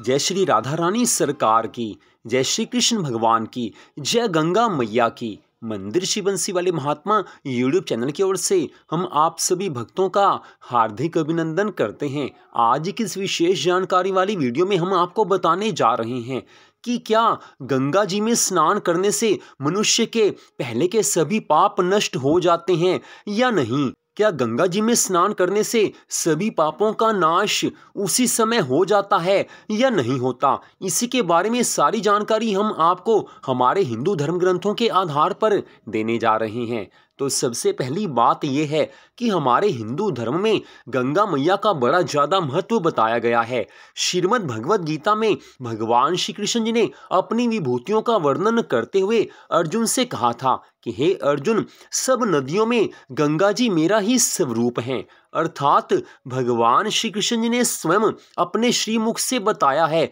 जय श्री राधा रानी सरकार की जय श्री कृष्ण भगवान की जय गंगा मैया की मंदिर श्री बंसी वाले महात्मा यूट्यूब चैनल की ओर से हम आप सभी भक्तों का हार्दिक अभिनंदन करते हैं आज की इस विशेष जानकारी वाली वीडियो में हम आपको बताने जा रहे हैं कि क्या गंगा जी में स्नान करने से मनुष्य के पहले के सभी पाप नष्ट हो जाते हैं या नहीं क्या गंगा जी में स्नान करने से सभी पापों का नाश उसी समय हो जाता है या नहीं होता इसी के बारे में सारी जानकारी हम आपको हमारे हिंदू धर्म ग्रंथों के आधार पर देने जा रहे हैं तो सबसे पहली बात यह है कि हमारे हिंदू धर्म में गंगा मैया का बड़ा ज़्यादा महत्व बताया गया है श्रीमद भगवद गीता में भगवान श्री कृष्ण जी ने अपनी विभूतियों का वर्णन करते हुए अर्जुन से कहा था कि हे अर्जुन सब नदियों में गंगा जी मेरा ही स्वरूप हैं अर्थात भगवान श्री कृष्ण जी ने स्वयं अपने श्रीमुख से बताया है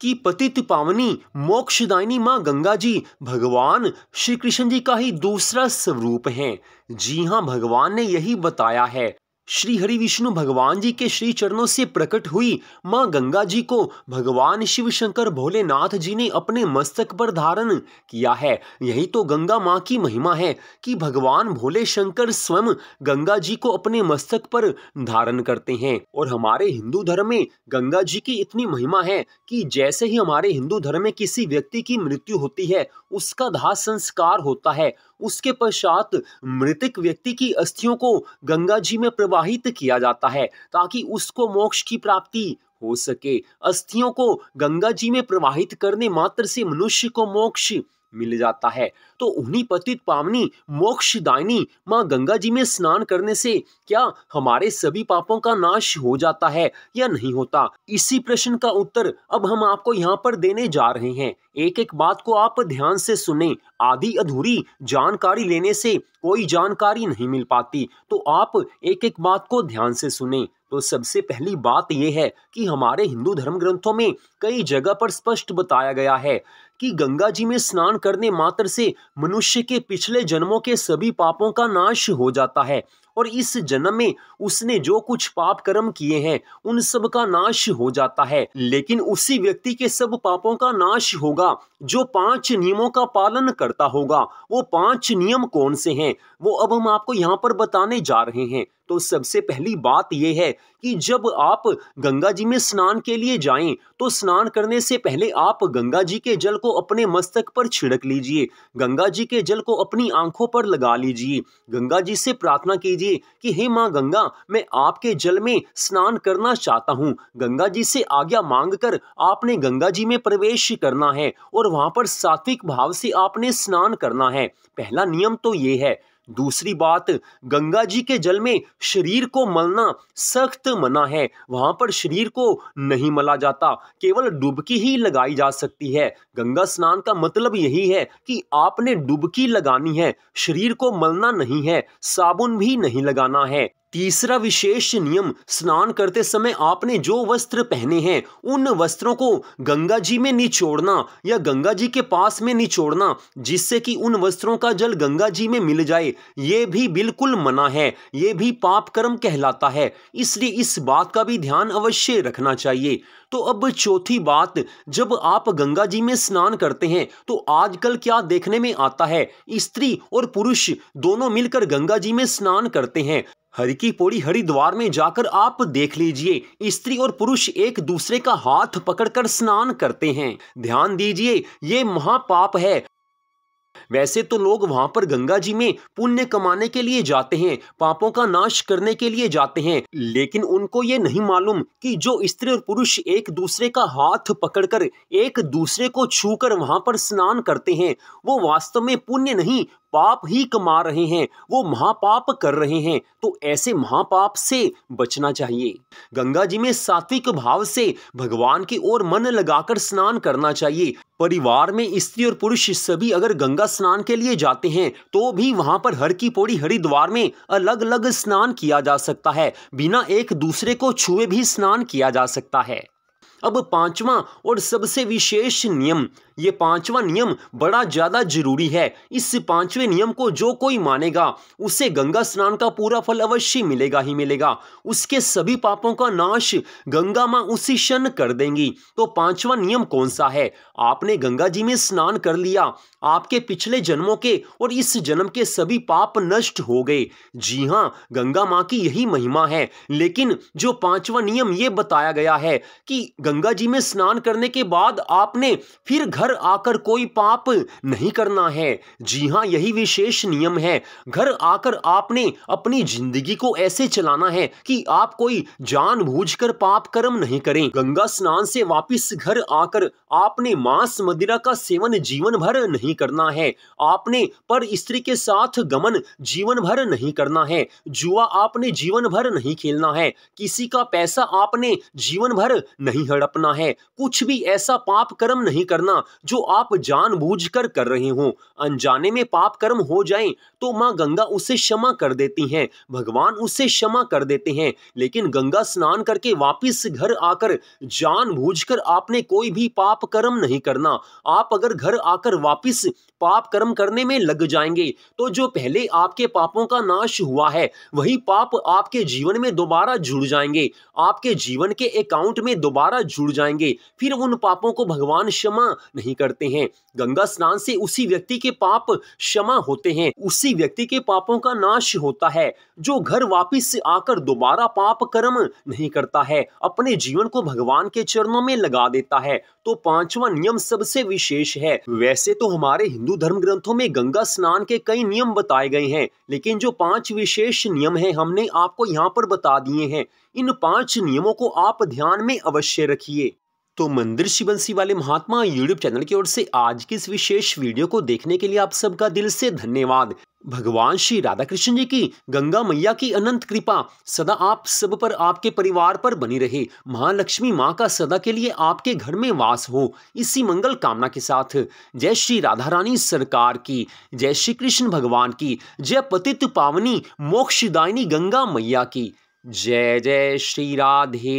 कि पतित पावनी मोक्षदायिनी माँ गंगा जी भगवान श्री कृष्ण जी का ही दूसरा स्वरूप है जी हाँ भगवान ने यही बताया है श्री हरि विष्णु भगवान जी के श्री चरणों से प्रकट हुई मां गंगा जी को भगवान शिव शंकर भोलेनाथ जी ने अपने मस्तक पर धारण किया है यही तो गंगा मां की महिमा है कि भगवान भोले शंकर स्वयं गंगा जी को अपने मस्तक पर धारण करते हैं और हमारे हिंदू धर्म में गंगा जी की इतनी महिमा है कि जैसे ही हमारे हिंदू धर्म में किसी व्यक्ति की मृत्यु होती है उसका दाह संस्कार होता है उसके पश्चात मृतक व्यक्ति की अस्थियों को गंगा जी में प्रवाहित किया जाता है ताकि उसको मोक्ष की प्राप्ति हो सके अस्थियों को गंगा जी में प्रवाहित करने मात्र से मनुष्य को मोक्ष मिल जाता है तो उन्हीं पतित पावनी मोक्षदायिनी माँ गंगा जी में स्नान करने से क्या हमारे सभी पापों का नाश हो जाता है या नहीं होता इसी प्रश्न का उत्तर अब हम आपको यहाँ पर देने जा रहे हैं एक एक बात को आप ध्यान से सुने आधी अधूरी जानकारी लेने से कोई जानकारी नहीं मिल पाती तो आप एक एक बात को ध्यान से सुने तो सबसे पहली बात यह है कि हमारे हिंदू धर्म ग्रंथों में कई जगह पर स्पष्ट बताया गया है कि गंगा जी में स्नान करने मात्र से मनुष्य के पिछले जन्मों के सभी पापों का नाश हो जाता है और इस जन्म में उसने जो कुछ पाप कर्म किए हैं उन सब का नाश हो जाता है लेकिन उसी व्यक्ति के सब पापों का नाश होगा जो पांच नियमों का पालन करता होगा वो पांच नियम कौन से हैं वो अब हम आपको यहाँ पर बताने जा रहे हैं तो सबसे पहली बात यह है कि जब आप गंगा जी में स्नान के लिए जाएं तो स्नान करने से पहले आप गंगा जी के जल को अपने मस्तक पर छिड़क लीजिए गंगा जी के जल को अपनी आंखों पर लगा लीजिए गंगा जी से प्रार्थना कीजिए कीजिए कि हे माँ गंगा मैं आपके जल में स्नान करना चाहता हूँ गंगा जी से आज्ञा मांगकर आपने गंगा जी में प्रवेश करना है और वहां पर सात्विक भाव से आपने स्नान करना है पहला नियम तो ये है दूसरी बात गंगा जी के जल में शरीर को मलना सख्त मना है वहां पर शरीर को नहीं मला जाता केवल डुबकी ही लगाई जा सकती है गंगा स्नान का मतलब यही है कि आपने डुबकी लगानी है शरीर को मलना नहीं है साबुन भी नहीं लगाना है तीसरा विशेष नियम स्नान करते समय आपने जो वस्त्र पहने हैं उन वस्त्रों को गंगा जी में निचोड़ना या गंगा जी के पास में निचोड़ना जिससे कि उन वस्त्रों का जल गंगा जी में मिल जाए ये भी बिल्कुल मना है ये भी पाप कर्म कहलाता है इसलिए इस बात का भी ध्यान अवश्य रखना चाहिए तो अब चौथी बात जब आप गंगा जी में स्नान करते हैं तो आजकल क्या देखने में आता है स्त्री और पुरुष दोनों मिलकर गंगा जी में स्नान करते हैं हरि की पौड़ी हरिद्वार में जाकर आप देख लीजिए स्त्री और पुरुष एक दूसरे का हाथ पकड़कर स्नान करते हैं ध्यान दीजिए ये महापाप है वैसे तो लोग वहां पर गंगा जी में पुण्य कमाने के लिए जाते हैं पापों का नाश करने के लिए जाते हैं लेकिन उनको ये नहीं मालूम कि जो स्त्री और पुरुष एक दूसरे का हाथ पकड़कर एक दूसरे को छूकर वहां पर स्नान करते हैं वो वास्तव में पुण्य नहीं पाप ही कमा रहे हैं वो महापाप कर रहे हैं तो ऐसे महापाप से बचना चाहिए गंगा जी में सात्विक भाव से भगवान की ओर मन लगाकर स्नान करना चाहिए परिवार में स्त्री और पुरुष सभी अगर गंगा स्नान के लिए जाते हैं तो भी वहां पर हर की पौड़ी हरिद्वार में अलग अलग स्नान किया जा सकता है बिना एक दूसरे को छुए भी स्नान किया जा सकता है अब पांचवा और सबसे विशेष नियम ये पांचवा नियम बड़ा ज़्यादा जरूरी है इस पांचवें नियम को जो कोई मानेगा उसे गंगा स्नान का पूरा फल अवश्य मिलेगा ही मिलेगा उसके सभी पापों का नाश गंगा माँ उसी क्षण कर देंगी तो पांचवा नियम कौन सा है आपने गंगा जी में स्नान कर लिया आपके पिछले जन्मों के और इस जन्म के सभी पाप नष्ट हो गए जी हाँ गंगा माँ की यही महिमा है लेकिन जो पांचवा नियम ये बताया गया है कि गंगा जी में स्नान करने के बाद आपने फिर घर घर आकर कोई पाप नहीं करना है जी हाँ यही विशेष नियम है घर आकर आपने अपनी जिंदगी को ऐसे चलाना है कि आप कोई जान कर पाप कर्म नहीं करें गंगा स्नान से वापिस घर आकर आपने मांस मदिरा का सेवन जीवन भर नहीं करना है आपने पर स्त्री के साथ गमन जीवन भर नहीं करना है जुआ आपने जीवन भर नहीं खेलना है किसी का पैसा आपने जीवन भर नहीं हड़पना है कुछ भी ऐसा पाप कर्म नहीं करना जो आप जानबूझकर कर रहे हो अनजाने में पाप कर्म हो जाए तो माँ गंगा उसे क्षमा कर देती हैं भगवान उसे क्षमा कर देते हैं लेकिन गंगा स्नान करके वापिस घर आकर जानबूझकर आपने कोई भी पाप कर्म नहीं करना आप अगर घर आकर वापिस पाप कर्म करने में लग जाएंगे तो जो पहले आपके पापों का नाश हुआ है वही पाप आपके जीवन में दोबारा जुड़ जाएंगे आपके जीवन के अकाउंट में दोबारा जुड़ जाएंगे फिर उन पापों को भगवान क्षमा नहीं नहीं करते हैं गंगा स्नान से उसी व्यक्ति के पाप क्षमा होते हैं उसी व्यक्ति के पापों का नाश होता है जो घर वापिस आकर दोबारा पाप कर्म नहीं करता है अपने जीवन को भगवान के चरणों में लगा देता है तो पांचवा नियम सबसे विशेष है वैसे तो हमारे हिंदू धर्म ग्रंथों में गंगा स्नान के कई नियम बताए गए हैं लेकिन जो पांच विशेष नियम है हमने आपको यहाँ पर बता दिए हैं इन पांच नियमों को आप ध्यान में अवश्य रखिए तो मंदिर शिवंशी वाले महात्मा यूट्यूब चैनल की ओर से आज की इस विशेष वीडियो को देखने के लिए आप सबका दिल से धन्यवाद भगवान श्री राधा कृष्ण जी की गंगा मैया की अनंत कृपा सदा आप सब पर आपके परिवार पर बनी रहे महालक्ष्मी माँ का सदा के लिए आपके घर में वास हो इसी मंगल कामना के साथ जय श्री राधा रानी सरकार की जय श्री कृष्ण भगवान की जय पतित पावनी मोक्षदायिनी गंगा मैया की जय जय श्री राधे